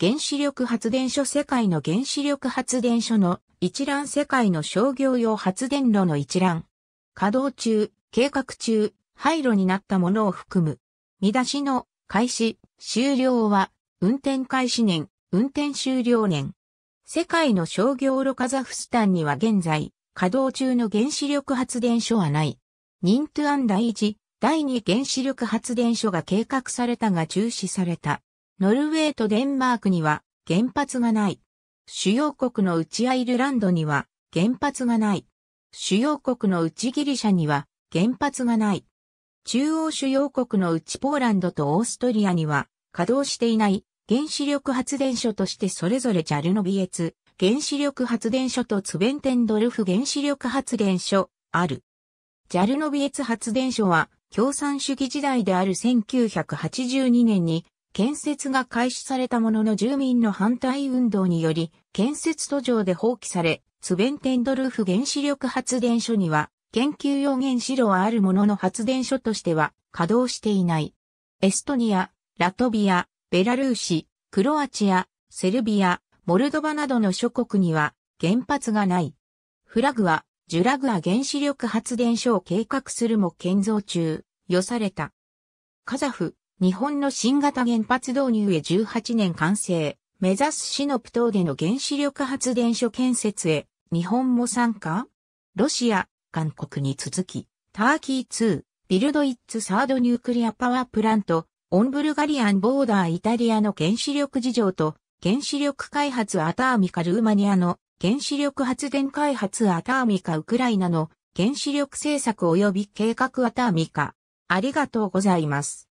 原子力発電所世界の原子力発電所の一覧世界の商業用発電炉の一覧。稼働中、計画中、廃炉になったものを含む。見出しの開始、終了は、運転開始年、運転終了年。世界の商業ロカザフスタンには現在、稼働中の原子力発電所はない。ニントゥアン第1、第2原子力発電所が計画されたが中止された。ノルウェーとデンマークには原発がない。主要国のうちアイルランドには原発がない。主要国のうちギリシャには原発がない。中央主要国のうちポーランドとオーストリアには稼働していない原子力発電所としてそれぞれジャルノビエツ原子力発電所とツベンテンドルフ原子力発電所ある。ジャルノビエツ発電所は共産主義時代である1982年に建設が開始されたものの住民の反対運動により、建設途上で放棄され、スベンテンドルフ原子力発電所には、研究用原子炉はあるものの発電所としては稼働していない。エストニア、ラトビア、ベラルーシ、クロアチア、セルビア、モルドバなどの諸国には原発がない。フラグは、ジュラグア原子力発電所を計画するも建造中、よされた。カザフ、日本の新型原発導入へ18年完成、目指すシノプ島での原子力発電所建設へ、日本も参加ロシア、韓国に続き、ターキー2、ビルドイッツサードニュークリアパワープラント、オンブルガリアンボーダーイタリアの原子力事情と、原子力開発アターミカルーマニアの原子力発電開発アターミカウクライナの原子力政策及び計画アターミカ。ありがとうございます。